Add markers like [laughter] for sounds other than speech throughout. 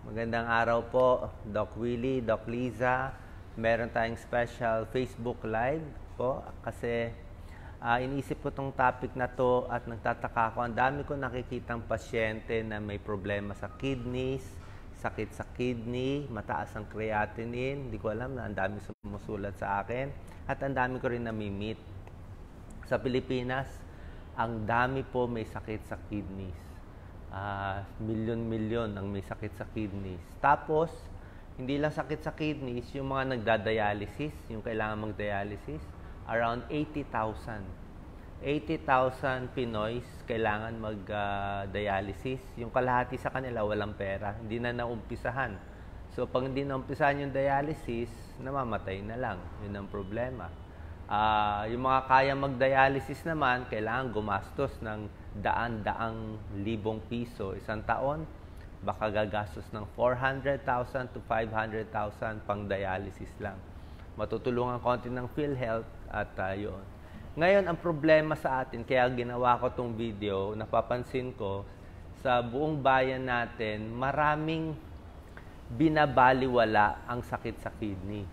Magandang araw po, Doc Willie, Doc Liza. Meron tayong special Facebook Live po kasi uh, iniisip ko tong topic na to at nagtataka ako. Ang dami ko nakikitang pasyente na may problema sa kidneys, sakit sa kidney, mataas ang creatinine. Hindi ko alam na ang dami sumusulat sa akin at ang dami ko rin nami Sa Pilipinas, ang dami po may sakit sa kidneys uh, milyon-milyon ang may sakit sa kidneys. Tapos, hindi lang sakit sa kidneys, yung mga nagda-dialysis, yung kailangan mag-dialysis, around 80,000. 80,000 Pinoys kailangan mag-dialysis. Ah, uh, yung kalahati sa kanila walang pera, hindi na naumpisahan. So, pag hindi naumpisahan yung dialysis, namamatay na lang. Yun ang problema. Uh, yung mga kaya mag-dialysis naman, kailangan gumastos ng daan-daang libong piso isang taon. Baka gagastos ng 400,000 to 500,000 pang dialysis lang. Matutulungan konti ng PhilHealth at uh, yun. Ngayon, ang problema sa atin, kaya ginawa ko itong video, napapansin ko, sa buong bayan natin, maraming binabaliwala ang sakit sa kidney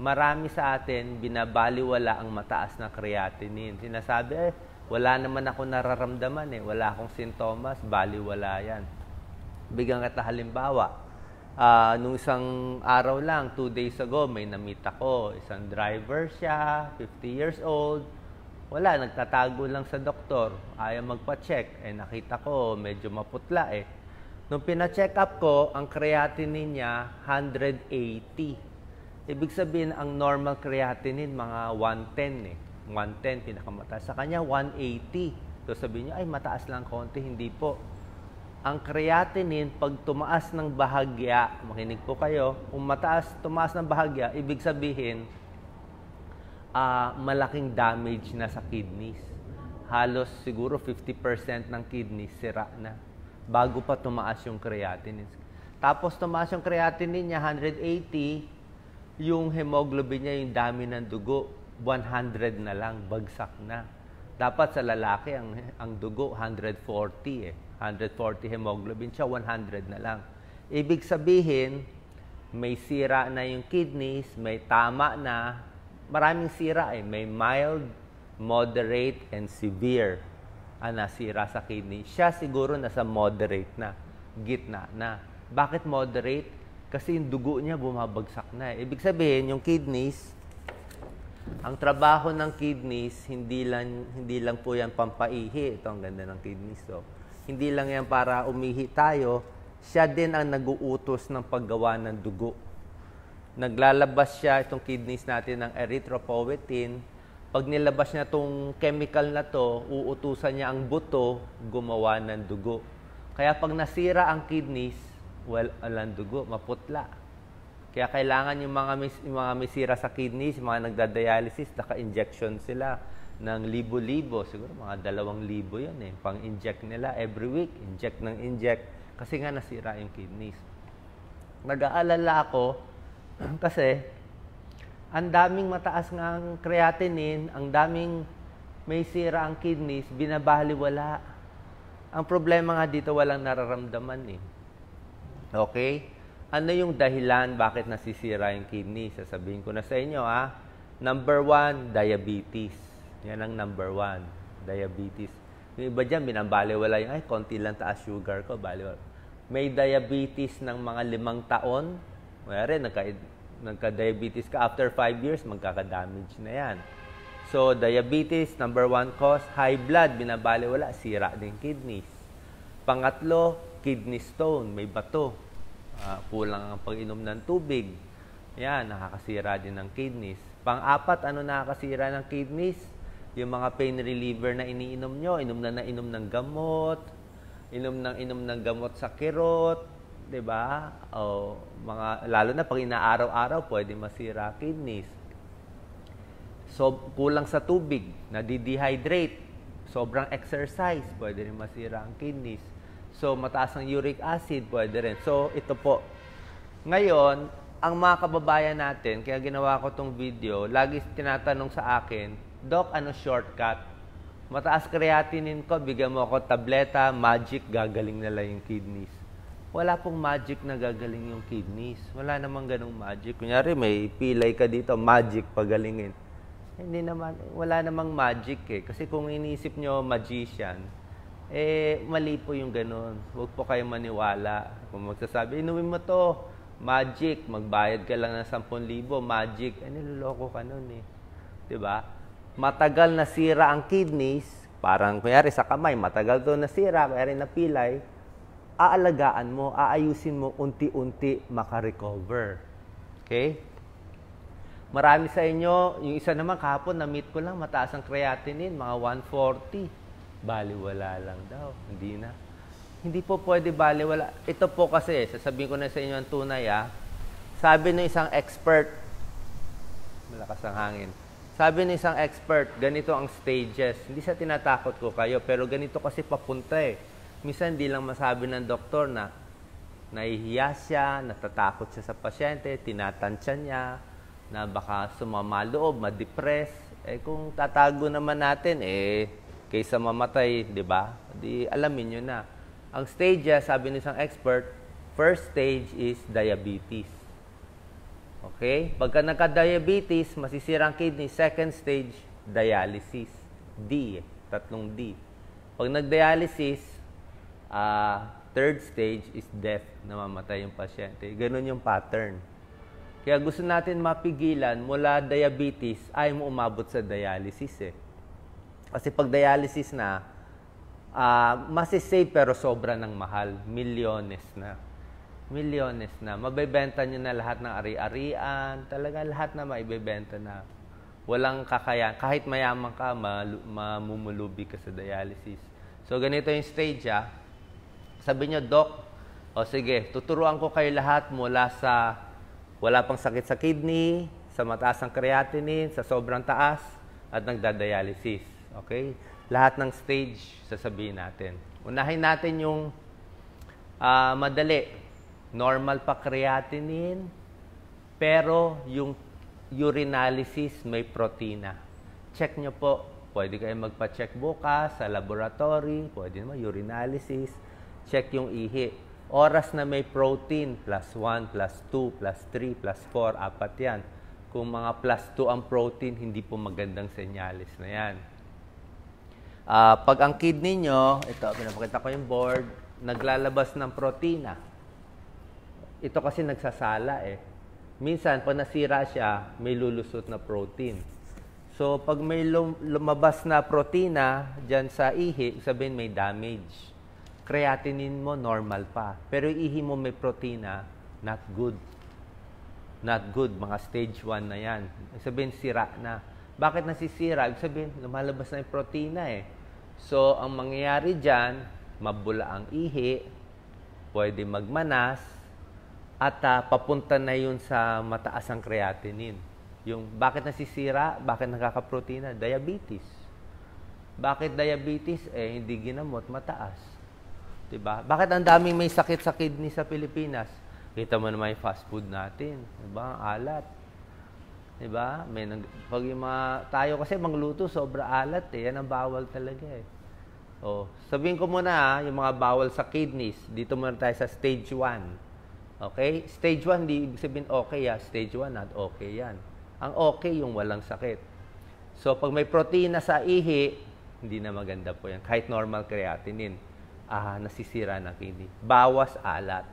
marami sa atin binabaliwala ang mataas na creatinine. Sinasabi, eh, wala naman ako nararamdaman eh. Wala akong sintomas, baliwala yan. Bigyan kita halimbawa, uh, nung isang araw lang, two days ago, may namita ko. Isang driver siya, 50 years old. Wala, nagtatago lang sa doktor. Ayaw magpa-check. Eh, nakita ko, medyo maputla eh. Nung pina-check up ko, ang creatinine niya, 180 Ibig sabihin, ang normal creatinine, mga 110 eh. 110, pinakamataas. Sa kanya, 180. So sabihin nyo, ay mataas lang konti. Hindi po. Ang creatinine, pag tumaas ng bahagya, makinig po kayo, kung mataas, tumaas ng bahagya, ibig sabihin, uh, malaking damage na sa kidneys. Halos siguro 50% ng kidneys sira na bago pa tumaas yung creatinine. Tapos tumaas yung creatinine niya, 180, yung hemoglobin niya, yung dami ng dugo, 100 na lang, bagsak na. Dapat sa lalaki, ang, ang dugo, 140 eh. 140 hemoglobin siya, 100 na lang. Ibig sabihin, may sira na yung kidneys, may tama na, maraming sira eh. May mild, moderate, and severe ang nasira sa kidney. Siya siguro nasa moderate na, gitna na. Bakit moderate? Kasi yung dugo niya bumabagsak na. Eh. Ibig sabihin, yung kidneys, ang trabaho ng kidneys, hindi lang, hindi lang po yan pampaihi. Ito ang ganda ng kidneys. So, oh. hindi lang yan para umihi tayo. Siya din ang naguutos ng paggawa ng dugo. Naglalabas siya, itong kidneys natin, ng erythropoietin, pag nilabas niya tong chemical na to, uutusan niya ang buto gumawa ng dugo. Kaya pag nasira ang kidneys, well, walang dugo, maputla. Kaya kailangan yung mga, mis, yung mga misira sa kidneys, mga nagda-dialysis, naka-injection sila ng libo-libo. Siguro mga dalawang libo yun eh. Pang-inject nila every week. Inject ng inject. Kasi nga nasira yung kidneys. Nag-aalala ako [clears throat] kasi ang daming mataas ng creatinine, ang daming may sira ang kidneys, binabaliwala. Ang problema nga dito, walang nararamdaman eh. Okay? Ano yung dahilan bakit nasisira yung kidney? Sasabihin ko na sa inyo, ah. Number one, diabetes. Yan ang number one, diabetes. Yung iba dyan, binabaliwala yung, ay, konti lang taas sugar ko, baliwala. May diabetes ng mga limang taon, mayroon, nagka, nagka-diabetes ka after 5 years, magkaka-damage na yan. So, diabetes, number one cause, high blood, binabaliwala, sira din kidneys. Pangatlo, kidney stone, may bato, uh, kulang ang pag-inom ng tubig, yan, nakakasira din ng kidneys. Pang-apat, ano nakakasira ng kidneys? Yung mga pain reliever na iniinom nyo, inom na nainom ng gamot, inom ng inom ng gamot sa kirot, 'di ba? O mga lalo na pag inaaraw-araw, pwede masira kidneys. So kulang sa tubig, na dehydrate sobrang exercise, pwede rin masira ang kidneys. So, mataas ang uric acid, pwede rin. So, ito po. Ngayon, ang mga kababayan natin, kaya ginawa ko itong video, lagi tinatanong sa akin, Doc, ano shortcut? Mataas creatinine ko, bigyan mo ako tableta, magic, gagaling na lang yung kidneys. Wala pong magic na gagaling yung kidneys. Wala namang ganong magic. Kunyari, may pilay ka dito, magic, pagalingin. Hindi naman, wala namang magic eh. Kasi kung inisip nyo magician, eh, mali po yung ganun. Huwag po kayong maniwala. Kung magsasabi, inumin mo to, magic, magbayad ka lang ng 10,000, magic. Eh, niloloko ka nun eh. ba? Diba? Matagal nasira ang kidneys, parang kunyari sa kamay, matagal to nasira, kunyari napilay, aalagaan mo, aayusin mo, unti-unti makarecover. Okay? Marami sa inyo, yung isa naman kahapon, na-meet ko lang, mataas ang creatinine, mga 140 baliwala lang daw. Hindi na. Hindi po pwede baliwala. Ito po kasi, sasabihin ko na sa inyo ang tunay ah. Sabi ng isang expert, malakas ang hangin. Sabi ng isang expert, ganito ang stages. Hindi sa tinatakot ko kayo, pero ganito kasi papunta eh. Minsan hindi lang masabi ng doktor na nahihiya siya, natatakot siya sa pasyente, tinatansya niya, na baka sumama loob, ma-depress. Eh kung tatago naman natin, eh kaysa mamatay, di ba? Di alamin nyo na. Ang stages, sabi ng isang expert, first stage is diabetes. Okay? Pagka nagka-diabetes, masisira ang kidney. Second stage, dialysis. D. Tatlong D. Pag nag-dialysis, uh, third stage is death. Namamatay yung pasyente. Ganun yung pattern. Kaya gusto natin mapigilan mula diabetes ay mo umabot sa dialysis eh. Kasi pag dialysis na, uh, masisave pero sobra ng mahal. Milyones na. Milyones na. Mabebenta nyo na lahat ng ari-arian. Talaga lahat na maibebenta na. Walang kakayan. Kahit mayaman ka, mamumulubi ka sa dialysis. So, ganito yung stage ah. Sabi nyo, Doc, o sige, tuturuan ko kayo lahat mula sa wala pang sakit sa kidney, sa mataas ang creatinine, sa sobrang taas, at nagda-dialysis. Okay? Lahat ng stage, sasabihin natin. Unahin natin yung uh, madali. Normal pa creatinine, pero yung urinalysis may protina. Check nyo po. Pwede kayo magpa-check bukas sa laboratory, pwede naman urinalysis, check yung ihi. Oras na may protein, plus 1, plus 2, plus 3, plus 4, apat yan. Kung mga plus 2 ang protein, hindi po magandang senyales na yan. Uh, pag ang kidney nyo, ito, pinapakita ko yung board, naglalabas ng protina. Ito kasi nagsasala eh. Minsan, pag nasira siya, may lulusot na protein. So, pag may lum lumabas na protina dyan sa ihi, sabihin may damage. Creatinine mo, normal pa. Pero ihi mo may protina, not good. Not good, mga stage 1 na yan. Sabihin, sira na. Bakit nasisira? Ibig sabihin, lumalabas na yung protina eh. So, ang mangyayari dyan, mabula ang ihi, pwede magmanas, at uh, papunta na yun sa mataas ang creatinine. Yung bakit nasisira, bakit nakakaprotina, diabetes. Bakit diabetes? Eh, hindi ginamot, mataas. Diba? Bakit ang daming may sakit sa kidney sa Pilipinas? Kita mo naman yung fast food natin. Diba? Ang alat. Diba? May nag- pag yung mga, tayo kasi mangluto, sobra alat eh. Yan ang bawal talaga eh. Oh, sabihin ko muna ha, yung mga bawal sa kidneys, dito muna tayo sa stage 1. Okay? Stage 1, di ibig sabihin okay ha. Stage 1, not okay yan. Ang okay, yung walang sakit. So, pag may protein sa ihi, hindi na maganda po yan. Kahit normal creatinine, ah, nasisira na kidney. Bawas alat.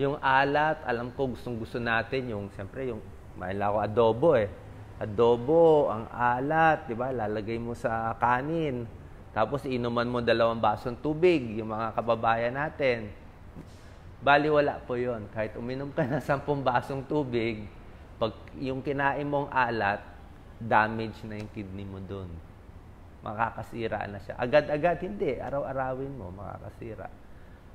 Yung alat, alam ko gustong gusto natin yung, siyempre, yung, maila ko adobo eh. Adobo, ang alat, di ba? Lalagay mo sa kanin tapos inuman mo dalawang basong tubig, yung mga kababayan natin. Baliwala po yon Kahit uminom ka na [laughs] sampung basong tubig, pag yung kinain mong alat, damage na yung kidney mo doon. Makakasira na siya. Agad-agad, hindi. Araw-arawin mo, makakasira.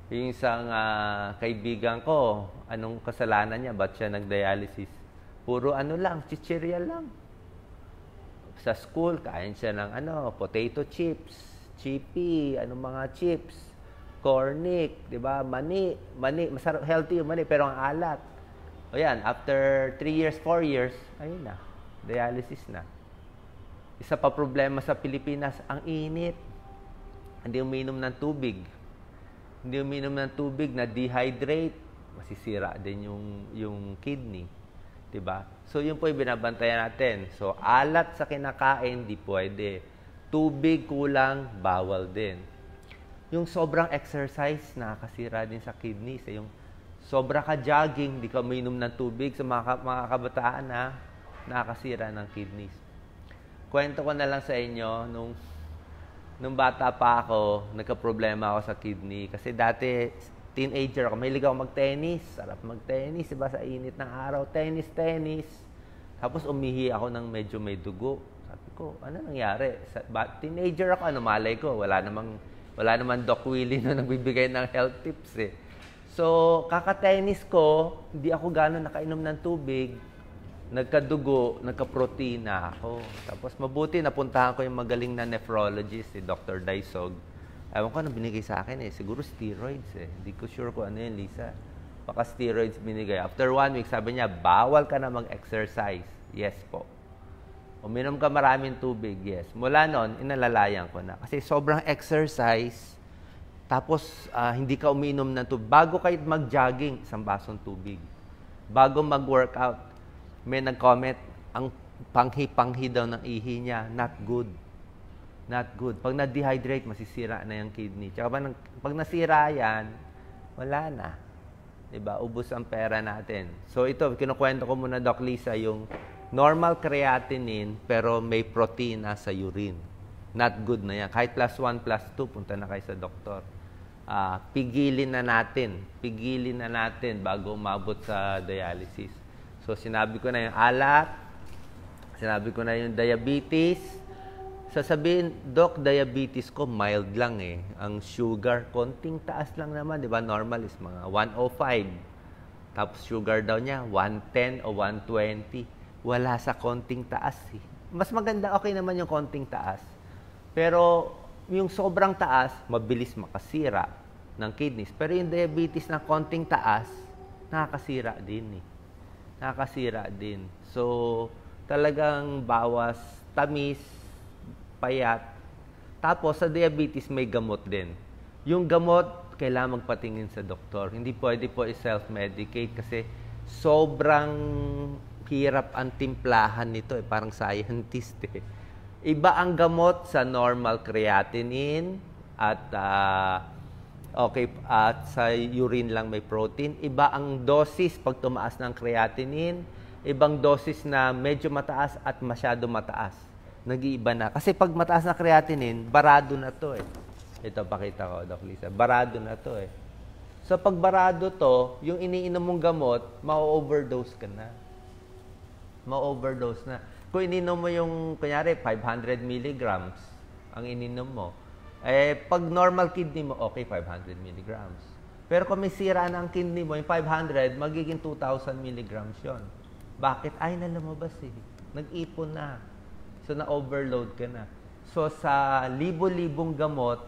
Yung isang uh, kaibigan ko, anong kasalanan niya? Ba't siya nag-dialysis? Puro ano lang, chichirya lang. Sa school, kain siya ng ano, potato chips chippy, ano mga chips, cornic, 'di ba? Mani, mani, masarap healthy yung mani pero ang alat. O yan, after 3 years, 4 years, ayun na. Dialysis na. Isa pa problema sa Pilipinas, ang init. Hindi uminom ng tubig. Hindi uminom ng tubig na dehydrate, masisira din yung yung kidney. 'Di ba? So, yun po yung binabantayan natin. So, alat sa kinakain, di pwede Tubig kulang, bawal din. Yung sobrang exercise, nakakasira din sa kidneys. Eh. Yung sobra ka jogging, di ka uminom ng tubig sa mga, mga kabataan ha, nakakasira ng kidneys. Kwento ko na lang sa inyo, nung, nung bata pa ako, nagka-problema ako sa kidney. Kasi dati, teenager ako, mahilig ako mag-tennis. Sarap mag-tennis, diba sa init ng araw, tennis, tennis. Tapos umihi ako ng medyo may dugo sabi ko, ano nangyari? Sa, ba, teenager ako, ano malay ko, wala namang, wala namang Doc Willie na [laughs] nagbibigay ng health tips eh. So, kakatennis ko, hindi ako gano'n nakainom ng tubig. Nagkadugo, nagka protina ako. Tapos mabuti, napuntahan ko yung magaling na nephrologist, si Dr. Daisog. Ewan ko ano binigay sa akin eh. Siguro steroids eh. Hindi ko sure ko ano yun, Lisa. Baka steroids binigay. After one week, sabi niya, bawal ka na mag-exercise. Yes po. Uminom ka maraming tubig, yes. Mula noon, inalalayan ko na. Kasi sobrang exercise, tapos uh, hindi ka uminom ng tubig. Bago kahit mag-jogging, isang basong tubig. Bago mag-workout, may nag-comment, ang panghi-panghi daw ng ihi niya, not good. Not good. Pag na-dehydrate, masisira na yung kidney. Tsaka pag, pag nasira yan, wala na. 'di ba? Ubos ang pera natin. So ito, kinukuwento ko muna Doc Lisa yung normal creatinine pero may protein sa urine. Not good na yan. Kahit plus 1, plus 2, punta na kayo sa doktor. Uh, pigilin na natin. Pigilin na natin bago umabot sa dialysis. So, sinabi ko na yung alat. Sinabi ko na yung diabetes. Sasabihin, Doc, diabetes ko mild lang eh. Ang sugar, konting taas lang naman. Di ba? Normal is mga 105. Tapos sugar daw niya, 110 o 120 wala sa konting taas eh. Mas maganda, okay naman yung konting taas. Pero yung sobrang taas, mabilis makasira ng kidneys. Pero yung diabetes na konting taas, nakakasira din eh. Nakakasira din. So, talagang bawas, tamis, payat. Tapos, sa diabetes, may gamot din. Yung gamot, kailangan magpatingin sa doktor. Hindi pwede po i-self-medicate kasi sobrang hirap ang timplahan nito eh, parang scientist eh. Iba ang gamot sa normal creatinine at uh, okay at sa urine lang may protein. Iba ang dosis pag tumaas ng creatinine, ibang dosis na medyo mataas at masyado mataas. Nag-iiba na. Kasi pag mataas na creatinine, barado na to eh. Ito pakita ko, Doc Lisa. Barado na to eh. Sa pagbarado to, yung iniinom mong gamot, ma-overdose ka na. Ma-overdose na. Kung ininom mo yung, kunyari, 500 milligrams ang ininom mo, eh, pag normal kidney mo, okay, 500 milligrams. Pero kung may sira na ang kidney mo, yung 500, magiging 2,000 milligrams yon. Bakit? Ay, nalamabas eh. Nag-ipon na. So, na-overload ka na. So, sa libo-libong gamot,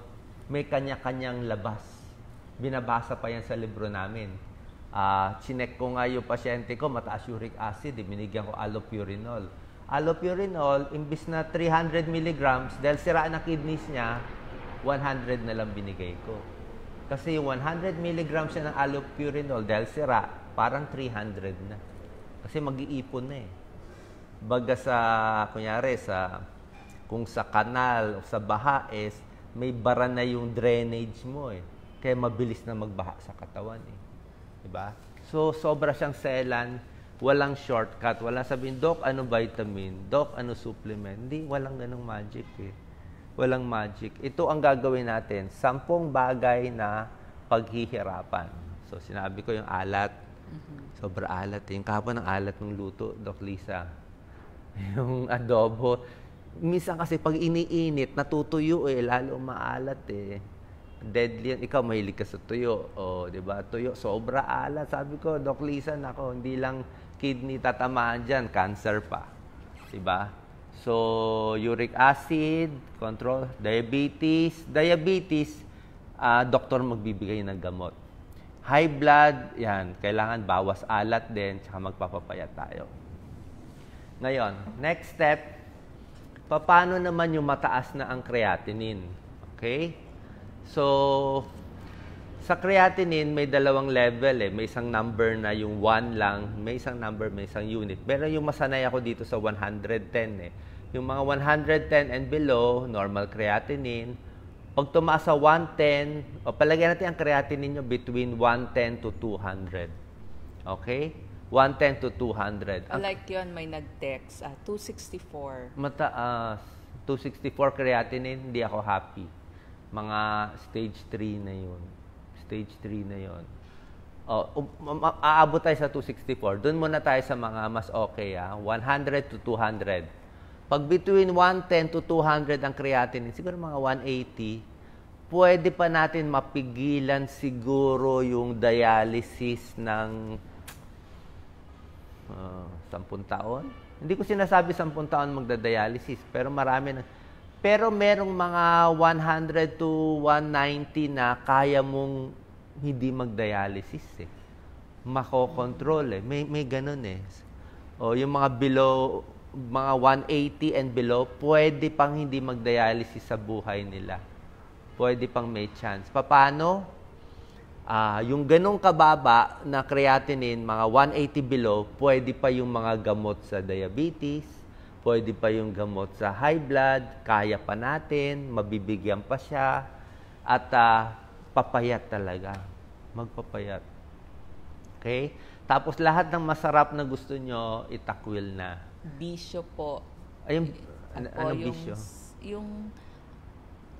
may kanya-kanyang labas binabasa pa yan sa libro namin. Uh, chinek ko nga yung pasyente ko, mataas uric acid, eh, binigyan ko allopurinol. Allopurinol, imbis na 300 mg, dahil siraan na kidneys niya, 100 na lang binigay ko. Kasi 100 mg siya ng allopurinol dahil sira, parang 300 na. Kasi mag-iipon na eh. Baga sa, kunyari, sa, kung sa kanal o sa baha is, may bara na yung drainage mo eh. Kaya mabilis na magbaha sa katawan eh. 'Di ba? So, sobra siyang selan, walang shortcut, wala sabihin, Doc, ano vitamin? Doc, ano supplement? Hindi, walang ganong magic eh. Walang magic. Ito ang gagawin natin, sampung bagay na paghihirapan. So, sinabi ko yung alat, mm-hmm. sobra alat eh. Yung kahapon ng alat ng luto, Doc Lisa. [laughs] Yung adobo, minsan kasi pag iniinit, natutuyo eh, lalo maalat eh deadly yan. Ikaw, mahilig ka sa tuyo. O, oh, di ba? Tuyo, sobra ala. Sabi ko, Doc Lisa, nako, hindi lang kidney tatamaan dyan, cancer pa. Di ba? So, uric acid, control, diabetes. Diabetes, uh, doktor magbibigay ng gamot. High blood, yan, kailangan bawas alat din, tsaka magpapapayat tayo. Ngayon, next step, paano naman yung mataas na ang creatinine? Okay? So, sa creatinine, may dalawang level eh. May isang number na yung 1 lang, may isang number, may isang unit. Pero yung masanay ako dito sa 110 eh. Yung mga 110 and below, normal creatinine. Pag tumaas sa 110, o palagyan natin ang creatinine nyo between 110 to 200. Okay? 110 to 200. Ang, like yon may nag-text, uh, 264. Mataas. 264 creatinine, hindi ako happy mga stage 3 na yun. Stage 3 na yun. Oh, um, aabot tayo sa 264. Doon muna tayo sa mga mas okay, ah. 100 to 200. Pag between 110 to 200 ang creatinine, siguro mga 180, pwede pa natin mapigilan siguro yung dialysis ng uh, ah, 10 taon. Hindi ko sinasabi 10 taon magda-dialysis, pero marami na pero merong mga 100 to 190 na kaya mong hindi mag-dialysis eh. Makokontrol eh. May, may ganun eh. O yung mga below, mga 180 and below, pwede pang hindi mag-dialysis sa buhay nila. Pwede pang may chance. Paano? Uh, ah, yung ganong kababa na creatinine, mga 180 below, pwede pa yung mga gamot sa diabetes, pwede pa yung gamot sa high blood, kaya pa natin, mabibigyan pa siya, at uh, papayat talaga. Magpapayat. Okay? Tapos lahat ng masarap na gusto nyo, itakwil na. Bisyo po. Ayun, ano, ano bisyo? Yung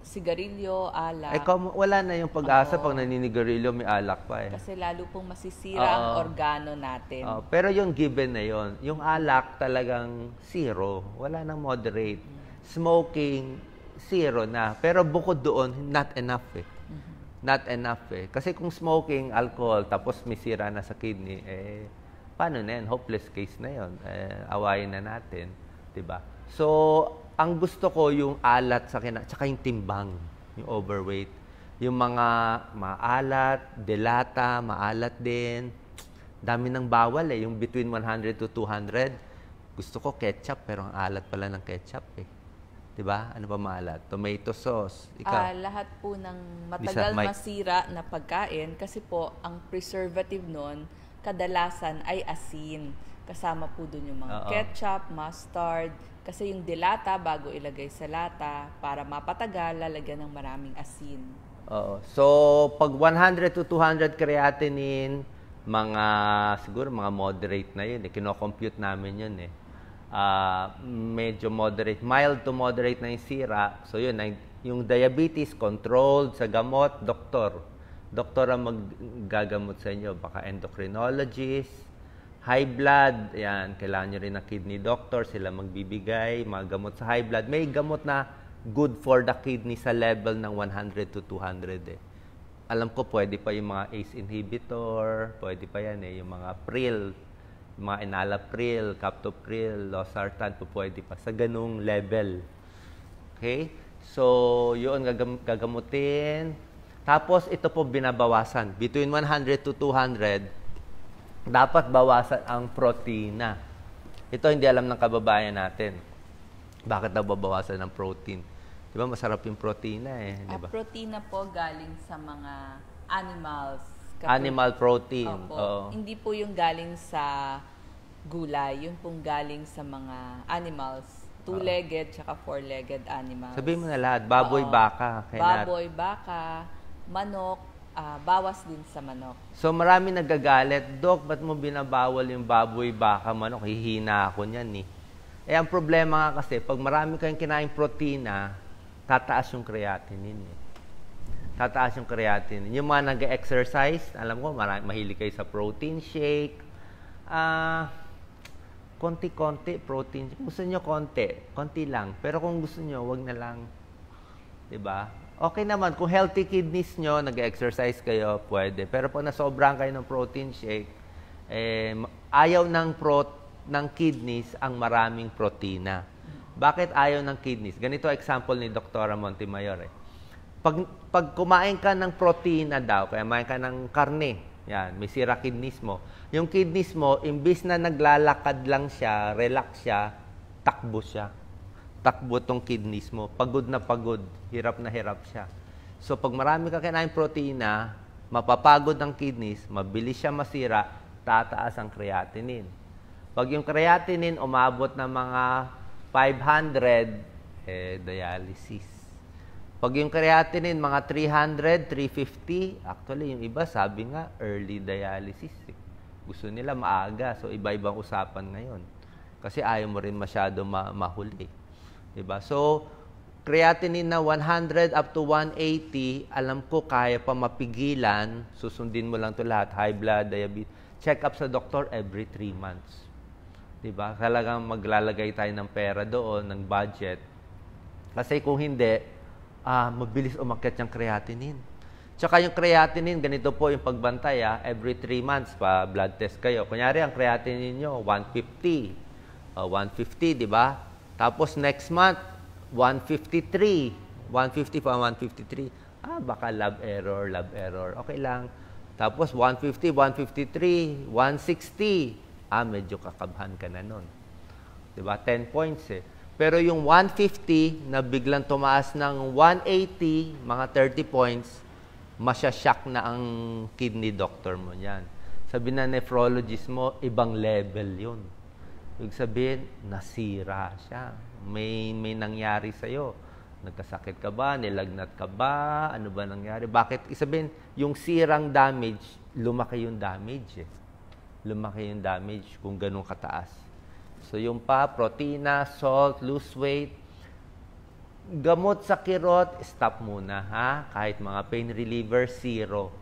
sigarilyo, alak. Eh, kom- wala na yung pag-asa Oo. pag naninigarilyo, may alak pa eh. Kasi lalo pong masisira ang organo natin. Oh, pero yung given na yon, yung alak talagang zero, wala nang moderate. Smoking, zero na. Pero bukod doon, not enough eh. Mm-hmm. Not enough eh. Kasi kung smoking, alcohol, tapos may sira na sa kidney, eh, paano na yan? Hopeless case na yun. Eh, awayin na natin. 'Di ba So, ang gusto ko yung alat sa kina, tsaka yung timbang, yung overweight. Yung mga maalat, delata, maalat din. Dami ng bawal eh. Yung between 100 to 200. Gusto ko ketchup, pero ang alat pala ng ketchup eh. 'di ba? Ano pa maalat? Tomato sauce. Ikaw. Uh, lahat po ng matagal my... masira na pagkain kasi po ang preservative noon kadalasan ay asin. Kasama po doon yung mga Oo. ketchup, mustard, kasi yung dilata bago ilagay sa lata, para mapatagal, lalagyan ng maraming asin. Oo. So, pag 100 to 200 creatinine, mga siguro mga moderate na yun. Eh. Kino-compute namin yun eh. Uh, medyo moderate, mild to moderate na yung sira. So yun, yung diabetes controlled sa gamot, doktor. Doktor ang maggagamot sa inyo. Baka endocrinologist, high blood, yan, kailangan nyo rin ng kidney doctor, sila magbibigay, mga gamot sa high blood. May gamot na good for the kidney sa level ng 100 to 200 eh. Alam ko pwede pa yung mga ACE inhibitor, pwede pa yan eh, yung mga pril, yung mga enalapril, captopril, losartan, pwede pa sa ganung level. Okay? So, yun gagam gagamutin. Tapos, ito po binabawasan. Between 100 to 200, dapat bawasan ang protina. Ito hindi alam ng kababayan natin. Bakit daw babawasan ng protein? Di ba masarap yung protina eh, di ah, ba? Uh, protina po galing sa mga animals. Animal protein. Opo. Oo. Hindi po yung galing sa gulay, yung pong galing sa mga animals. Two-legged, at four-legged animals. Sabihin mo na lahat, baboy, Oo. baka. Kaya baboy, baka, manok, uh, bawas din sa manok. So marami nagagalit, Dok, ba't mo binabawal yung baboy, baka, manok? Hihina ako niyan eh. Eh, ang problema nga kasi, pag marami kayong kinain protina, tataas yung creatinine eh. Tataas yung creatinine. Yung mga nag-exercise, alam ko, marami, mahilig kayo sa protein shake. Ah... Uh, konti-konti protein. Gusto nyo konti, konti lang. Pero kung gusto nyo, wag na lang. 'Di ba? okay naman. Kung healthy kidneys nyo, nag-exercise kayo, pwede. Pero na sobrang kayo ng protein shake, eh, ayaw ng, prot ng kidneys ang maraming protina. Bakit ayaw ng kidneys? Ganito example ni Dr. Montemayor. Eh. Pag, pag kumain ka ng protina daw, kaya kumain ka ng karne, yan, may sira kidneys mo. Yung kidneys mo, imbis na naglalakad lang siya, relax siya, takbo siya takbo tong kidneys mo. Pagod na pagod, hirap na hirap siya. So pag marami ka kinain protina, mapapagod ang kidneys, mabilis siya masira, tataas ang creatinine. Pag yung creatinine umabot ng mga 500, eh, dialysis. Pag yung creatinine, mga 300, 350, actually, yung iba, sabi nga, early dialysis. Eh. Gusto nila maaga. So, iba-ibang usapan ngayon. Kasi ayaw mo rin masyado ma mahuli. Diba? So, creatinine na 100 up to 180, alam ko kaya pa mapigilan, susundin mo lang to lahat, high blood, diabetes, check up sa doktor every 3 months. 'Di ba? Talagang maglalagay tayo ng pera doon, ng budget. Kasi kung hindi, ah, mabilis umakyat yung creatinine. Tsaka yung creatinine, ganito po yung pagbantay, ah, every 3 months pa blood test kayo. Kunyari ang creatinine niyo 150. Uh, 150, 'di ba? Tapos next month, 153. 150 pa, 153. Ah, baka love error, love error. Okay lang. Tapos 150, 153, 160. Ah, medyo kakabhan ka na nun. Diba? 10 points eh. Pero yung 150 na biglang tumaas ng 180, mga 30 points, masyashock na ang kidney doctor mo niyan. Sabi na nephrologist mo, ibang level yun. Ibig sabihin, nasira siya. May, may nangyari sa'yo. Nagkasakit ka ba? Nilagnat ka ba? Ano ba nangyari? Bakit? Isabihin, yung sirang damage, lumaki yung damage eh. Lumaki yung damage kung ganun kataas. So yung pa, protina, salt, lose weight, gamot sa kirot, stop muna ha. Kahit mga pain reliever, zero.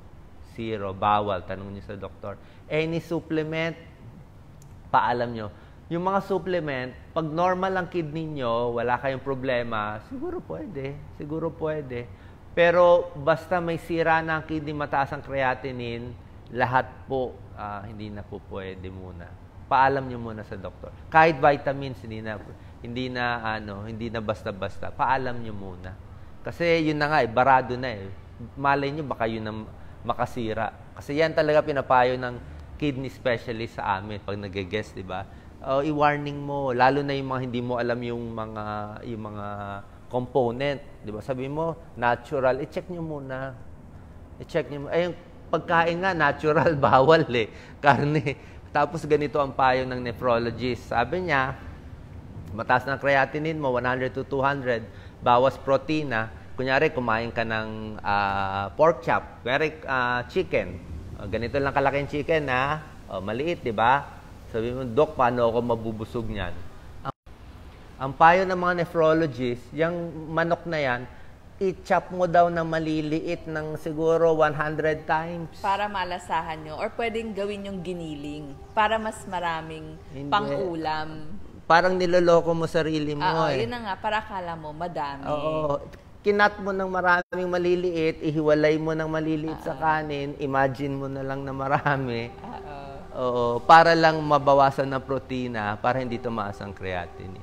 Zero, bawal. Tanong niyo sa doktor. Any supplement, paalam niyo yung mga supplement, pag normal ang kidney nyo, wala kayong problema, siguro pwede. Siguro pwede. Pero basta may sira na ang kidney, mataas ang creatinine, lahat po uh, hindi na po pwede muna. Paalam nyo muna sa doktor. Kahit vitamins, hindi na, hindi na, ano, hindi na basta-basta. Paalam nyo muna. Kasi yun na nga, eh, barado na eh. Malay nyo, baka yun ang makasira. Kasi yan talaga pinapayo ng kidney specialist sa amin pag nag-guest, di ba? uh, i-warning mo lalo na yung mga hindi mo alam yung mga yung mga component, 'di ba? Sabi mo natural, i-check niyo muna. I-check niyo. Ay, eh, yung pagkain nga natural [laughs] bawal eh, karne. Tapos ganito ang payo ng nephrologist. Sabi niya, mataas na creatinine mo 100 to 200, bawas protina. Kunyari kumain ka ng uh, pork chop, kunyari uh, chicken. Uh, ganito lang kalaki yung chicken ha. Uh, oh, maliit, 'di ba? Sabi mo, Dok, paano ako mabubusog niyan? Ang, ang payo ng mga nephrologist, yung manok na yan, i-chop mo daw na maliliit ng siguro 100 times. Para malasahan nyo. Or pwedeng gawin yung giniling para mas maraming Hindi. pangulam. Parang niloloko mo sarili mo. Oo, eh. yun na nga. Para akala mo, madami. Oo. Kinat mo ng maraming maliliit, ihiwalay mo ng maliliit Uh-oh. sa kanin, imagine mo na lang na marami. Oo. Oo, para lang mabawasan ng protina para hindi tumaas ang creatinine.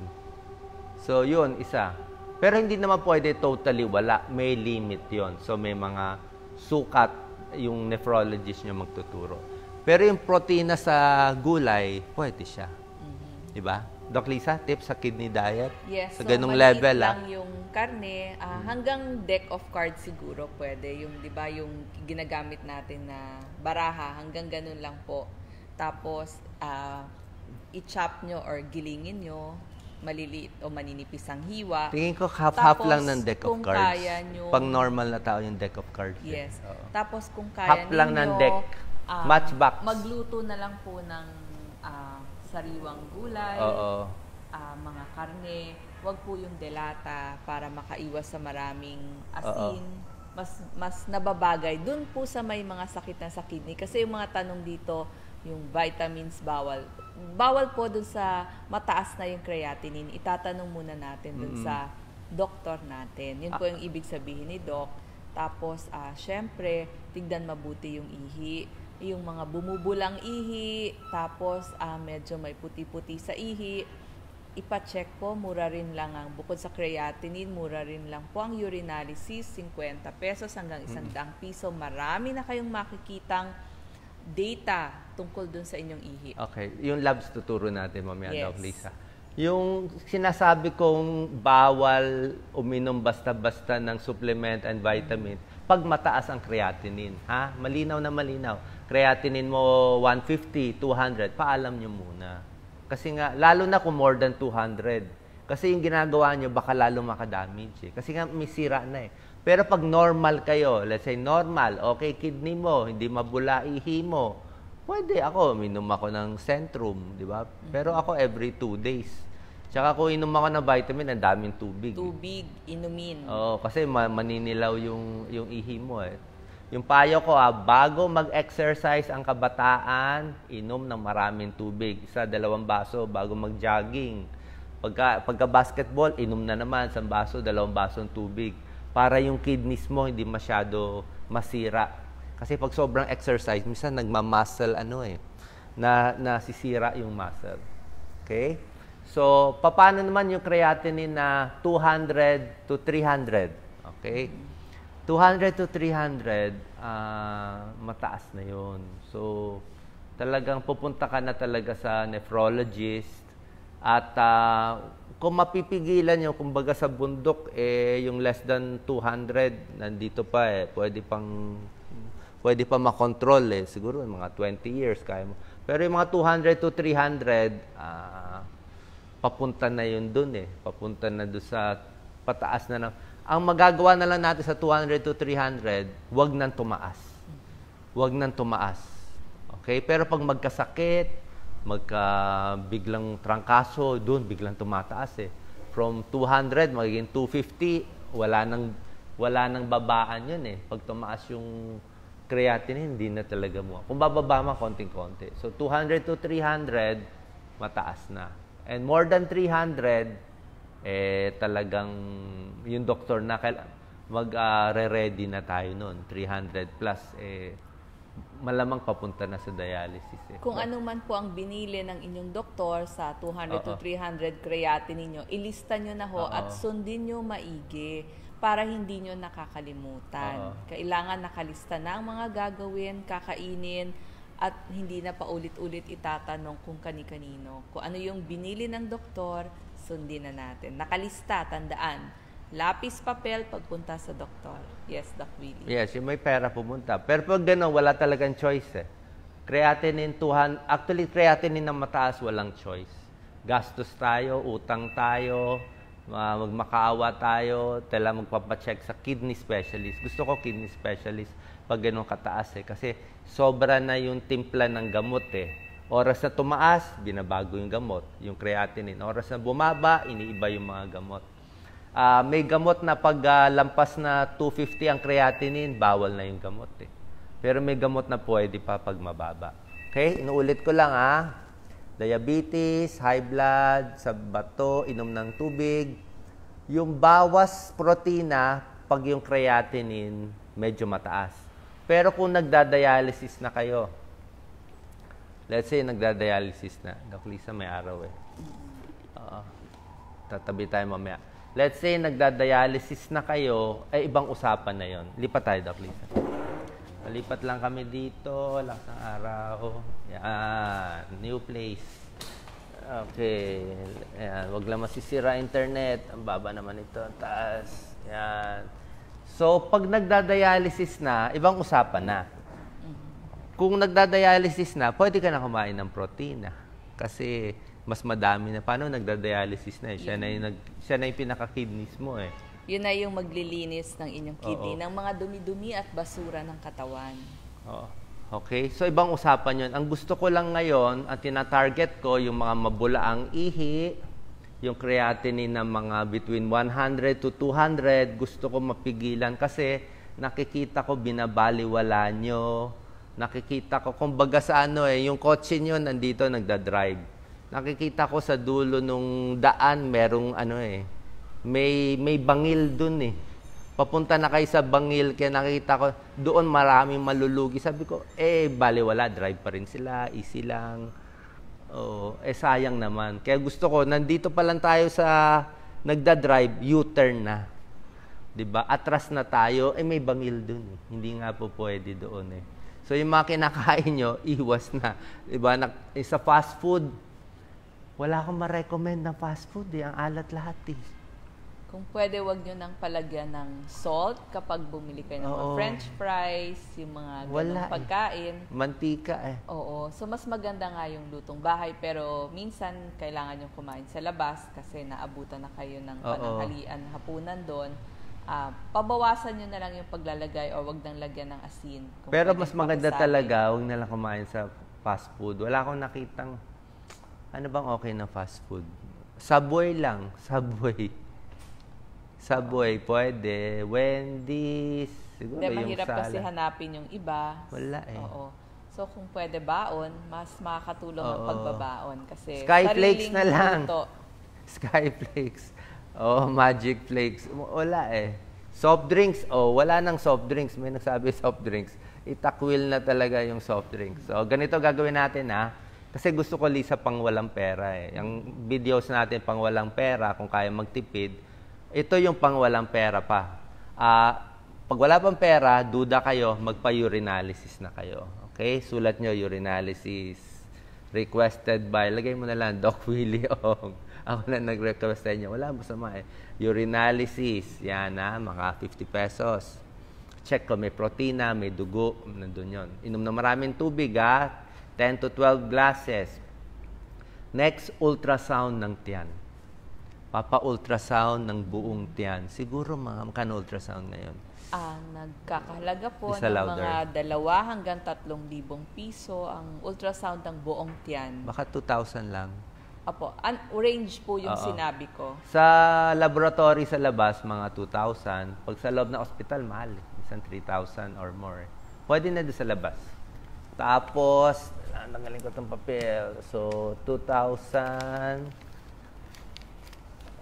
So, yun, isa. Pero hindi naman pwede totally wala. May limit yon So, may mga sukat yung nephrologist nyo magtuturo. Pero yung protina sa gulay, pwede siya. Mm-hmm. Diba? Doc Lisa, tips sa kidney diet? Yes. Sa so, ganung level, ah. lang ah. yung karne, uh, hanggang deck of cards siguro pwede. Yung, di ba, yung ginagamit natin na baraha, hanggang ganun lang po. Tapos, uh, i-chop nyo or gilingin nyo maliliit o maninipis ang hiwa. Tingin ko half-half lang ng deck of cards. Kaya nyo, Pang normal na tao yung deck of cards. Eh. Yes. Eh. Tapos kung kaya half ninyo, lang ng deck. Uh, ah, Matchbox. Magluto na lang po ng uh, sariwang gulay, Oo. Uh, mga karne. wag po yung delata para makaiwas sa maraming asin. Oo. Mas mas nababagay dun po sa may mga sakit na sa kidney kasi yung mga tanong dito yung vitamins bawal. Bawal po dun sa mataas na yung creatinine. Itatanong muna natin dun mm-hmm. sa doktor natin. Yun po ah. yung ibig sabihin ni doc. Tapos, uh, syempre, tigdan mabuti yung ihi. Yung mga bumubulang ihi. Tapos, uh, medyo may puti-puti sa ihi. Ipacheck po, mura rin lang ang, bukod sa creatinine, mura rin lang po ang urinalysis, 50 pesos hanggang 100 mm-hmm. piso. Marami na kayong makikitang data tungkol dun sa inyong ihi. Okay. Yung labs tuturo natin mamaya yes. daw, Lisa. Yung sinasabi kong bawal uminom basta-basta ng supplement and vitamin, pag mataas ang creatinine, ha? Malinaw na malinaw. Creatinine mo 150, 200, paalam nyo muna. Kasi nga, lalo na kung more than 200. Kasi yung ginagawa nyo, baka lalo makadamage eh. Kasi nga, may sira na eh. Pero pag normal kayo, let's say normal, okay kidney mo, hindi mabula ihi mo, pwede ako, minum ako ng Centrum, di ba? Pero ako every two days. Tsaka kung inom ako ng vitamin, ang daming tubig. Tubig, inumin. Oo, kasi maninilaw yung, yung ihi mo eh. Yung payo ko ah, bago mag-exercise ang kabataan, inom ng maraming tubig. Isa, dalawang baso bago mag-jogging. Pagka, pagka basketball, inom na naman sa baso, dalawang baso ng tubig para yung kidneys mo hindi masyado masira. Kasi pag sobrang exercise, minsan nagma-muscle ano eh, na nasisira yung muscle. Okay? So, paano naman yung creatinine na 200 to 300? Okay? 200 to 300, uh, ah, mataas na yon So, talagang pupunta ka na talaga sa nephrologist at uh, kung mapipigilan nyo, kumbaga sa bundok, eh, yung less than 200, nandito pa eh, pwede pang, pwede pa makontrol eh, siguro mga 20 years kaya mo. Pero yung mga 200 to 300, ah, papunta na yun dun eh, papunta na do sa pataas na na. Ang magagawa na lang natin sa 200 to 300, wag nang tumaas. Wag nang tumaas. Okay? Pero pag magkasakit, magka biglang trangkaso doon, biglang tumataas eh. From 200 magiging 250, wala nang wala nang babaan 'yun eh. Pag tumaas yung creatinine, hindi na talaga mo. Kung bababa man konting-konti. So 200 to 300 mataas na. And more than 300 eh talagang yung doktor na mag uh, re-ready na tayo noon, 300 plus eh malamang papunta na sa dialysis. Eh. Kung ano man po ang binili ng inyong doktor sa 200 Uh-oh. to 300 creatinine niyo, ilista niyo na ho Uh-oh. at sundin niyo maigi para hindi niyo nakakalimutan. Uh-oh. Kailangan nakalista na ang mga gagawin, kakainin, at hindi na paulit-ulit itatanong kung kani-kanino. Kung ano yung binili ng doktor, sundin na natin. Nakalista, tandaan Lapis papel pagpunta sa doktor. Yes, Doc Willie. Yes, yung may pera pumunta. Pero pag gano'n, wala talagang choice eh. Creatinine 200, actually creatinine ng mataas, walang choice. Gastos tayo, utang tayo, uh, magmakaawa tayo, tala magpapacheck sa kidney specialist. Gusto ko kidney specialist pag gano'n kataas eh. Kasi sobra na yung timpla ng gamot eh. Oras na tumaas, binabago yung gamot, yung creatinine. Oras na bumaba, iniiba yung mga gamot uh, may gamot na pag uh, na 250 ang creatinine, bawal na yung gamot eh. Pero may gamot na pwede pa pag mababa. Okay? Inuulit ko lang ha. Ah. Diabetes, high blood, sa bato, inom ng tubig. Yung bawas protina pag yung creatinine medyo mataas. Pero kung nagdadialysis na kayo, let's say nagdadialysis na, Doc may araw eh. Uh, tatabi tayo mamaya Let's say, nagda-dialysis na kayo, ay eh, ibang usapan na yon. Lipat tayo, Doc Lisa. Palipat lang kami dito, lang ng araw. Yan, new place. Okay, Ayan. wag lang masisira internet. Ang baba naman ito, ang taas. Yan. So, pag nagda-dialysis na, ibang usapan na. Kung nagda-dialysis na, pwede ka na kumain ng protina. Kasi mas madami na. Paano nagda-dialysis na eh? Siya, yeah. na yung, nag, siya na yung pinaka-kidneys mo eh. Yun na yung maglilinis ng inyong kidney, Oo. ng mga dumi-dumi at basura ng katawan. Oo. Okay? So, ibang usapan yon. Ang gusto ko lang ngayon, ang tinatarget ko, yung mga mabulaang ihi, yung creatinine ng mga between 100 to 200, gusto ko mapigilan kasi nakikita ko binabaliwala nyo, nakikita ko, kumbaga sa ano eh, yung kotse nyo nandito nagda-drive Nakikita ko sa dulo nung daan, merong ano eh, may, may bangil doon eh. Papunta na kayo sa bangil, kaya nakikita ko, doon maraming malulugi. Sabi ko, eh, baliwala, drive pa rin sila, easy lang. oh eh sayang naman. Kaya gusto ko, nandito pa lang tayo sa nagda-drive, U-turn na. 'Di ba? Atras na tayo, eh may bangil doon eh. Hindi nga po pwede doon eh. So yung mga kinakain nyo, [laughs] iwas na. 'Di ba? Eh, sa fast food, wala akong ma-recommend ng fast food eh. Ang alat lahat eh. Kung pwede, wag nyo nang palagyan ng salt kapag bumili kayo ng Oo. french fries, yung mga Wala ganong eh. pagkain. Mantika eh. Oo. So, mas maganda nga yung lutong bahay. Pero minsan, kailangan yung kumain sa labas kasi naabutan na kayo ng Oo. hapunan doon. Ah, pabawasan nyo na lang yung paglalagay o wag nang lagyan ng asin. Kung Pero mas maganda pakisabi. talaga, huwag na lang kumain sa fast food. Wala akong nakitang ano bang okay na fast food? Subway lang. [laughs] Subway. Subway, pwede. Wendy's. Siguro Hindi, yung mahirap sala. kasi hanapin yung iba. Wala eh. Oo. So, kung pwede baon, mas makakatulong ang pagbabaon. Kasi Skyflakes na lang. Luto. [laughs] Skyflakes. Oh, magic flakes. Wala eh. Soft drinks. Oh, wala nang soft drinks. May nagsabi soft drinks. Itakwil na talaga yung soft drinks. So, ganito gagawin natin ah kasi gusto ko Lisa pang walang pera eh. Yung videos natin pang walang pera, kung kaya magtipid, ito yung pang walang pera pa. Uh, pag wala pang pera, duda kayo, magpa-urinalysis na kayo. Okay? Sulat nyo, urinalysis. Requested by, lagay mo na lang, [laughs] Doc William. Ako na nag-request sa inyo. Wala, masama eh. Urinalysis. Yan na, mga 50 pesos. Check ko, may protina, may dugo. Nandun yon. Inom na maraming tubig ah. 10 to 12 glasses. Next, ultrasound ng tiyan. Papa-ultrasound ng buong tiyan. Siguro mga magkano ultrasound ngayon? Ang uh, nagkakahalaga po Isa ng louder. mga dalawa hanggang tatlong libong piso ang ultrasound ng buong tiyan. Baka 2,000 lang. Apo, an- range po yung Oo. sinabi ko. Sa laboratory sa labas, mga 2,000. Pag sa loob ng ospital, mahal. Isang 3,000 or more. Pwede na doon sa labas. Tapos, ang tanggalin ko itong papel. So, 2,000.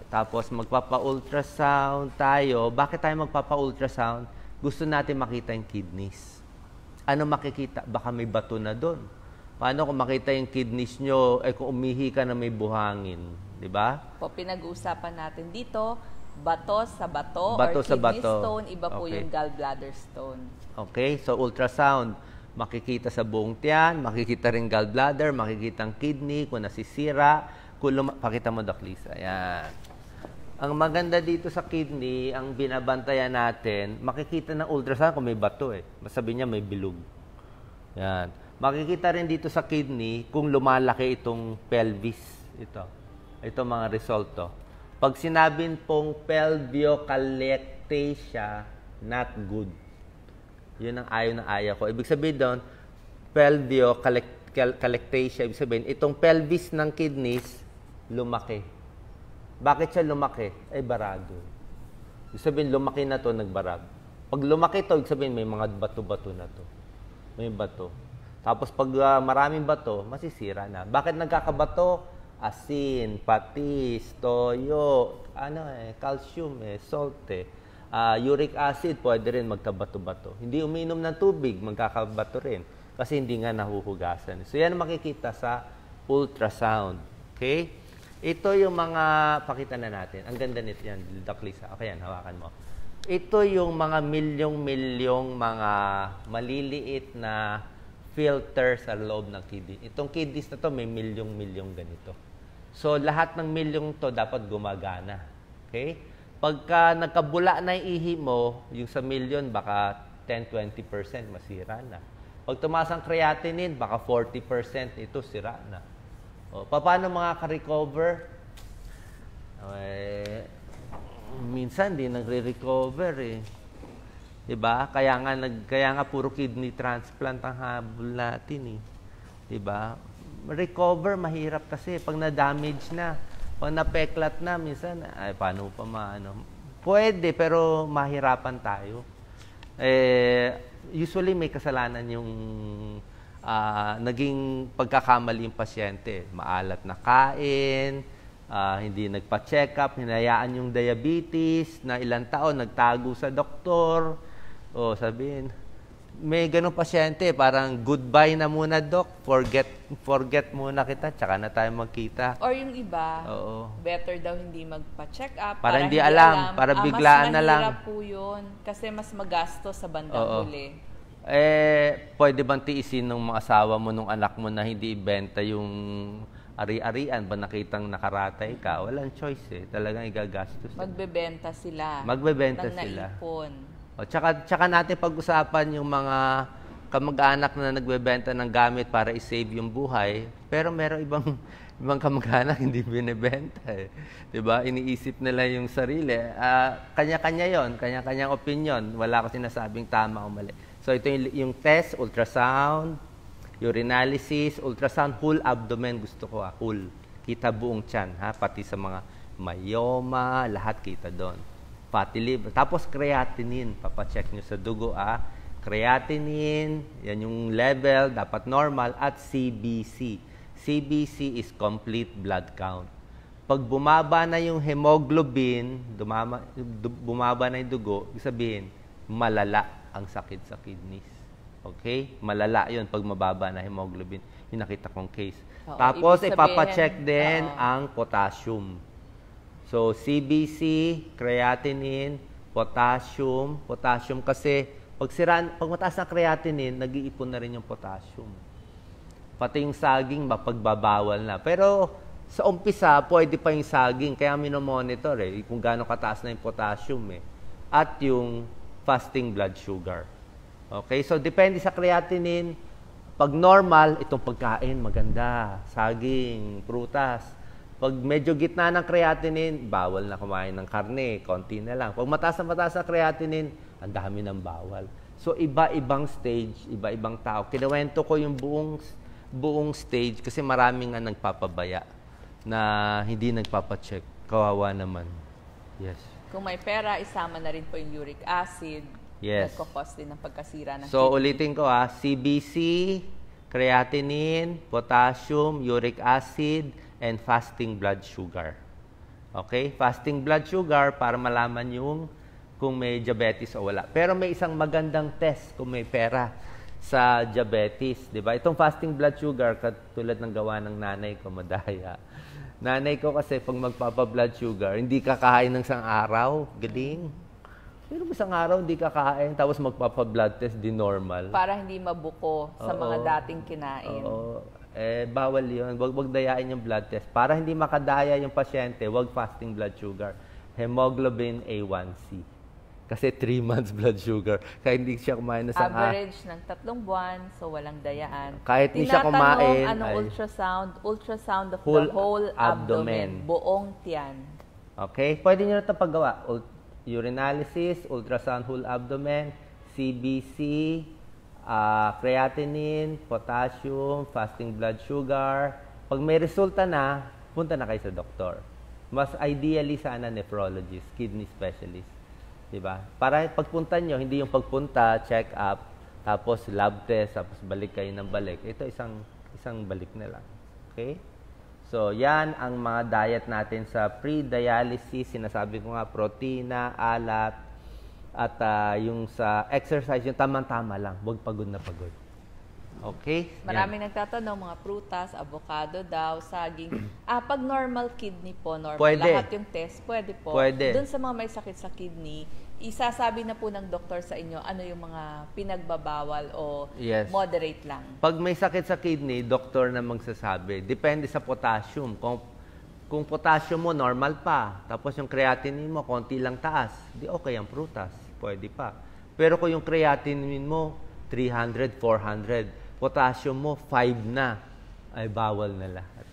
Tapos, magpapa-ultrasound tayo. Bakit tayo magpapa-ultrasound? Gusto natin makita yung kidneys. Ano makikita? Baka may bato na doon. Paano kung makita yung kidneys nyo, eh kung umihi ka na may buhangin? Di ba? Po, pinag-uusapan natin dito, bato sa bato, bato or sa kidney bato. stone, iba okay. po yung gallbladder stone. Okay, so ultrasound makikita sa buong tiyan, makikita rin gallbladder, makikita ang kidney, kung nasisira, kung lum- pakita mo Doc Lisa. Ayan. Ang maganda dito sa kidney, ang binabantayan natin, makikita ng ultrasound kung may bato eh. Masabi niya may bilog. Yan. Makikita rin dito sa kidney kung lumalaki itong pelvis. Ito. Ito mga resulto. Oh. Pag sinabing pong pelviocalectasia, not good yun ang ayaw na ayaw ko. Ibig sabihin doon, pelvio collect, collectasia, ibig sabihin, itong pelvis ng kidneys, lumaki. Bakit siya lumaki? Ay, barado. Ibig sabihin, lumaki na to, nagbarag. Pag lumaki to, ibig sabihin, may mga bato-bato na to. May bato. Tapos pag uh, maraming bato, masisira na. Bakit nagkakabato? Asin, patis, toyo, ano eh, calcium eh, salt eh. Uh, uric acid, pwede rin magkabato-bato. Hindi uminom ng tubig, magkakabato rin. Kasi hindi nga nahuhugasan. So yan makikita sa ultrasound. Okay? Ito yung mga, pakita na natin. Ang ganda nito yan, Doc Okay yan, hawakan mo. Ito yung mga milyong-milyong mga maliliit na filter sa loob ng kidney. Itong kidneys na to may milyong-milyong ganito. So lahat ng milyong to dapat gumagana. Okay? Pagka nagkabula na yung ihi mo, yung sa million, baka 10-20% masira na. Pag tumaas ang creatinine, baka 40% ito sira na. O, paano mga ka-recover? Eh, minsan din nagre-recover eh. 'Di ba? Kaya nga nag kaya nga puro kidney transplant ang habol natin eh. 'Di ba? Recover mahirap kasi pag na-damage na. O napeklat na, minsan, ay, paano pa maano? Pwede, pero mahirapan tayo. Eh, usually, may kasalanan yung uh, naging pagkakamali yung pasyente. Maalat na kain, uh, hindi nagpa-check up, hinayaan yung diabetes na ilang taon, nagtago sa doktor. O, sabihin, may ganun pasyente, parang goodbye na muna, doc. Forget forget muna kita, tsaka na tayo magkita. Or yung iba, Oo. better daw hindi magpa-check up. Para, para hindi alam, alam. para ah, biglaan na lang. Mas po yun, kasi mas magastos sa bandang Oo. huli. Eh, pwede bang tiisin ng mga asawa mo, nung anak mo na hindi ibenta yung ari-arian ba nakitang nakaratay ka, walang choice eh. Talagang igagastos. Magbebenta sila. Magbebenta sila. Ng naipon. O, tsaka, tsaka natin pag-usapan yung mga kamag-anak na nagbebenta ng gamit para i-save yung buhay, pero meron ibang [laughs] ibang kamag-anak hindi binebenta eh. 'Di ba? Iniisip nila yung sarili. Uh, kanya-kanya 'yon, kanya-kanyang opinion. Wala ko sinasabing tama o mali. So ito yung, yung test, ultrasound, urinalysis, ultrasound, whole abdomen gusto ko ah, whole. Kita buong tiyan ha, pati sa mga myoma, lahat kita doon fatty liver. Tapos creatinine, papacheck nyo sa dugo ah. Creatinine, yan yung level, dapat normal, at CBC. CBC is complete blood count. Pag bumaba na yung hemoglobin, dumama, bumaba na yung dugo, sabihin, malala ang sakit sa kidneys. Okay? Malala yon pag mababa na hemoglobin. Yung nakita kong case. Oo, Tapos, sabihin, ipapacheck din oo. ang potassium So, CBC, creatinine, potassium. Potassium kasi, pag, siran, pag mataas na creatinine, nag-iipon na rin yung potassium. Pati yung saging, mapagbabawal na. Pero, sa umpisa, pwede pa yung saging. Kaya minomonitor eh, kung gaano kataas na yung potassium eh. At yung fasting blood sugar. Okay, so depende sa creatinine. Pag normal, itong pagkain, maganda. Saging, prutas. Pag medyo gitna ng creatinine, bawal na kumain ng karne, konti na lang. Pag mataas na mataas na creatinine, ang dami ng bawal. So iba-ibang stage, iba-ibang tao. Kinuwento ko yung buong buong stage kasi maraming nga nagpapabaya na hindi nagpapacheck. Kawawa naman. Yes. Kung may pera, isama na rin po yung uric acid. Yes. Nagkakos din ng pagkasira ng So, kidney. ulitin ko ah, CBC, creatinine, potassium, uric acid, and fasting blood sugar. Okay? Fasting blood sugar para malaman yung kung may diabetes o wala. Pero may isang magandang test kung may pera sa diabetes, 'di ba? Itong fasting blood sugar katulad ng gawa ng nanay ko madaya. Nanay ko kasi pag magpapa-blood sugar, hindi kakain ng isang araw. Galing. Pero isang araw hindi kakain, tapos magpapa-blood test, di normal. Para hindi mabuko sa Oo. mga dating kinain. Oo eh bawal 'yun. Wag wag dayain yung blood test. Para hindi makadaya yung pasyente, wag fasting blood sugar. Hemoglobin A1C. Kasi 3 [laughs] months blood sugar. Kaya hindi siya kumain na sa... Ah. Average ng tatlong buwan, so walang dayaan. Kahit hindi siya kumain... anong ay, ultrasound? Ultrasound of whole the whole abdomen. abdomen. Buong tiyan. Okay? Pwede niyo na ito paggawa. urinalysis, ultrasound whole abdomen, CBC, uh, creatinine, potassium, fasting blood sugar. Pag may resulta na, punta na kayo sa doktor. Mas ideally sana nephrologist, kidney specialist. 'Di ba? Para pagpunta nyo, hindi yung pagpunta, check up, tapos lab test, tapos balik kayo ng balik. Ito isang isang balik na lang. Okay? So, yan ang mga diet natin sa pre-dialysis. Sinasabi ko nga, protina, alat, at uh, yung sa exercise, yung tamang-tama lang. Huwag pagod na pagod. Okay? Maraming yan. nagtatanong, mga prutas, avocado daw, saging. [clears throat] ah, pag normal kidney po, normal pwede. lahat yung test, pwede po. Pwede. Doon sa mga may sakit sa kidney, isasabi na po ng doktor sa inyo ano yung mga pinagbabawal o yes. moderate lang. Pag may sakit sa kidney, doktor na magsasabi. Depende sa potassium. Kung, kung potassium mo normal pa, tapos yung creatinine mo konti lang taas, di okay ang prutas pwede pa. Pero kung yung creatinine mo, 300, 400, potassium mo, 5 na, ay bawal na lahat.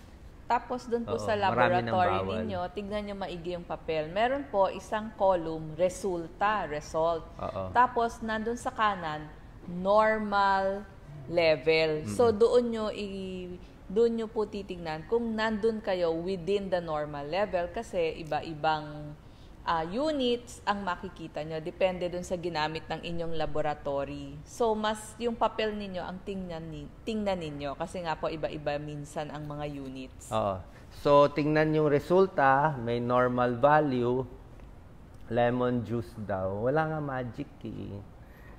Tapos doon po Oo, sa laboratory ninyo, tignan nyo maigi yung papel. Meron po isang column, resulta, result. Oo. Tapos nandun sa kanan, normal level. Mm-mm. So doon nyo i- doon nyo po titingnan kung nandun kayo within the normal level kasi iba-ibang uh, units ang makikita nyo. Depende dun sa ginamit ng inyong laboratory. So, mas yung papel ninyo ang tingnan, ni- tingnan ninyo. Kasi nga po, iba-iba minsan ang mga units. Oo. So, tingnan yung resulta. May normal value. Lemon juice daw. Wala nga magic eh.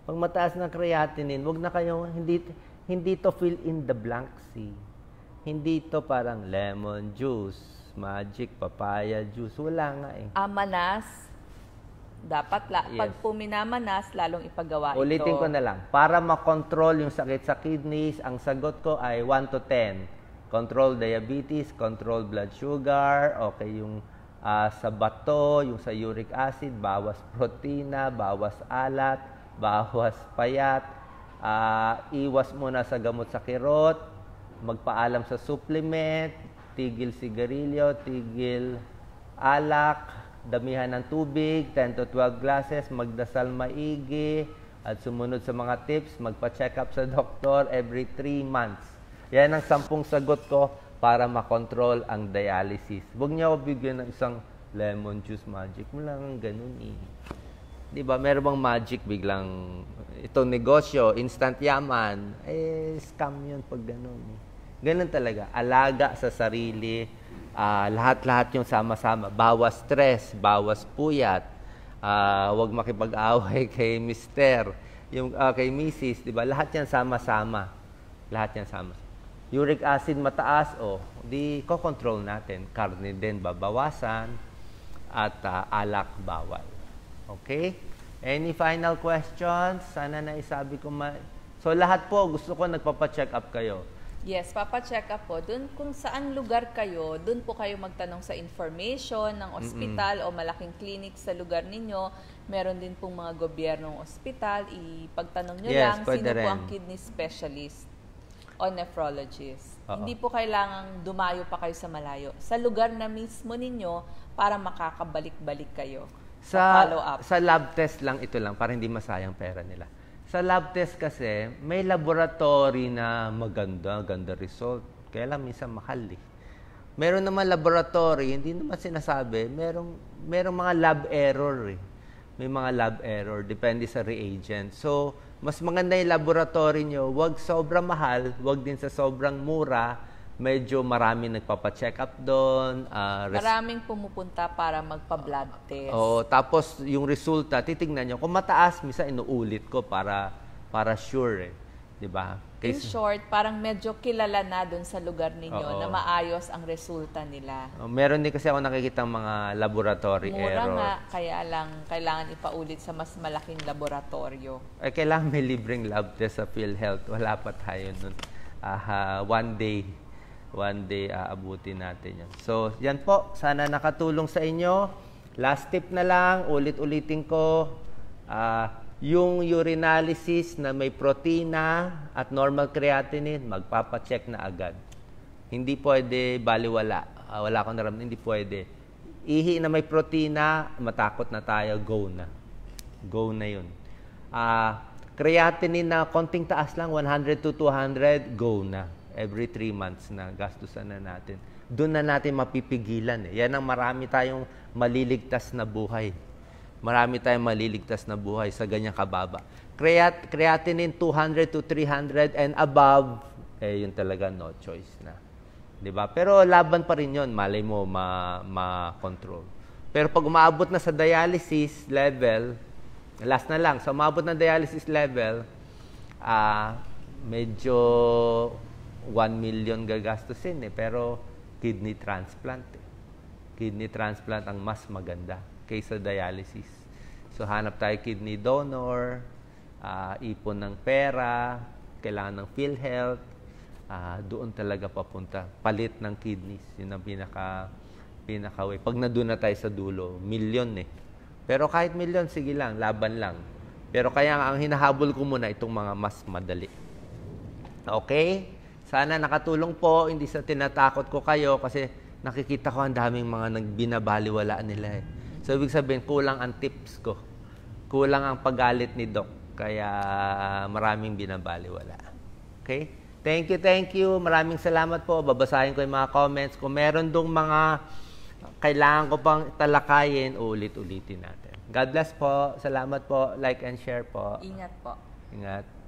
Pag mataas ng creatinine, wag na kayong, hindi, hindi to fill in the blanks eh. Hindi to parang lemon juice magic, papaya juice. Wala nga eh. Amanas. Ah, Dapat la, yes. pag puminamanas, lalong ipagawa Ulitin ito. Ulitin ko na lang. Para makontrol yung sakit sa kidneys, ang sagot ko ay 1 to 10. Control diabetes, control blood sugar, okay yung uh, sa bato, yung sa uric acid, bawas [laughs] protina, bawas alat, [laughs] bawas payat, uh, iwas muna sa gamot sa kirot, magpaalam sa supplement, tigil sigarilyo, tigil alak, damihan ng tubig, 10 to 12 glasses, magdasal maigi, at sumunod sa mga tips, magpa-check up sa doktor every 3 months. Yan ang sampung sagot ko para makontrol ang dialysis. Huwag niyo ako bigyan ng isang lemon juice magic. Wala kang ganun eh. Di ba? Meron bang magic biglang itong negosyo, instant yaman, eh, scam yun pag ganun eh. Ganun talaga. Alaga sa sarili. Uh, lahat-lahat yung sama-sama. Bawas stress, bawas puyat. Uh, ah, wag makipag-away [laughs] kay mister. Yung, uh, kay misis, di ba? Lahat yan sama-sama. Lahat yan sama. Uric acid mataas, o, oh, di ko-control natin. Karne din babawasan at uh, alak bawal. Okay? Any final questions? Sana naisabi ko ma... So lahat po, gusto ko nagpapacheck up kayo. Yes, papa-check up po. Doon kung saan lugar kayo, doon po kayo magtanong sa information ng ospital mm-hmm. o malaking clinic sa lugar ninyo. Meron din pong mga gobyernong ospital. Ipagtanong nyo yes, lang sino rin. po ang kidney specialist o nephrologist. Uh-oh. Hindi po kailangang dumayo pa kayo sa malayo. Sa lugar na mismo ninyo para makakabalik-balik kayo sa, sa follow-up. Sa lab test lang ito lang para hindi masayang pera nila. Sa lab test kasi, may laboratory na maganda, ganda result. Kaya lang minsan mahal eh. Meron naman laboratory, hindi naman sinasabi, merong, merong mga lab error eh. May mga lab error, depende sa reagent. So, mas maganda yung laboratory nyo, wag sobrang mahal, wag din sa sobrang mura, medyo marami nagpapa-check up doon. Uh, Maraming pumupunta para magpa-blood test. Oh, tapos yung resulta, titingnan nyo. Kung mataas, misa inuulit ko para, para sure. Eh. Di ba? In short, parang medyo kilala na doon sa lugar ninyo oo. na maayos ang resulta nila. O, oh, meron din kasi ako nakikita mga laboratory Mura error. Mura nga, kaya lang kailangan ipaulit sa mas malaking laboratorio. Ay, kailangan may libreng lab test sa PhilHealth. Wala pa tayo nun. Aha, one day one day aabutin natin yan. So, yan po. Sana nakatulong sa inyo. Last tip na lang, ulit-ulitin ko. Uh, yung urinalysis na may protina at normal creatinine, magpapacheck na agad. Hindi pwede baliwala. Uh, wala akong naramdaman, hindi pwede. Ihi na may protina, matakot na tayo, go na. Go na yun. Uh, creatinine na konting taas lang, 100 to 200, go na every three months na gastusan na natin. Doon na natin mapipigilan. Eh. Yan ang marami tayong maliligtas na buhay. Marami tayong maliligtas na buhay sa ganyang kababa. Creat creatinine 200 to 300 and above, eh yun talaga no choice na. 'Di ba? Pero laban pa rin 'yon, malay mo ma ma-control. Pero pag umaabot na sa dialysis level, last na lang, sa so, umabot na dialysis level, ah uh, medyo 1 million gagastusin eh, pero kidney transplant. Eh. Kidney transplant ang mas maganda kaysa dialysis. So hanap tayo kidney donor, uh, ipon ng pera, kailangan ng PhilHealth, uh, doon talaga papunta. Palit ng kidneys, yun ang pinaka pinakaway. Pag na doon na tayo sa dulo, milyon eh. Pero kahit milyon, sige lang, laban lang. Pero kaya ang hinahabol ko muna itong mga mas madali. Okay? Sana nakatulong po, hindi sa tinatakot ko kayo kasi nakikita ko ang daming mga nagbinabaliwalaan nila eh. So, ibig sabihin, kulang ang tips ko. Kulang ang pagalit ni Doc. Kaya maraming binabaliwala. Okay? Thank you, thank you. Maraming salamat po. Babasahin ko yung mga comments. Kung meron dong mga kailangan ko pang talakayin, ulit-ulitin natin. God bless po. Salamat po. Like and share po. Ingat po. Ingat.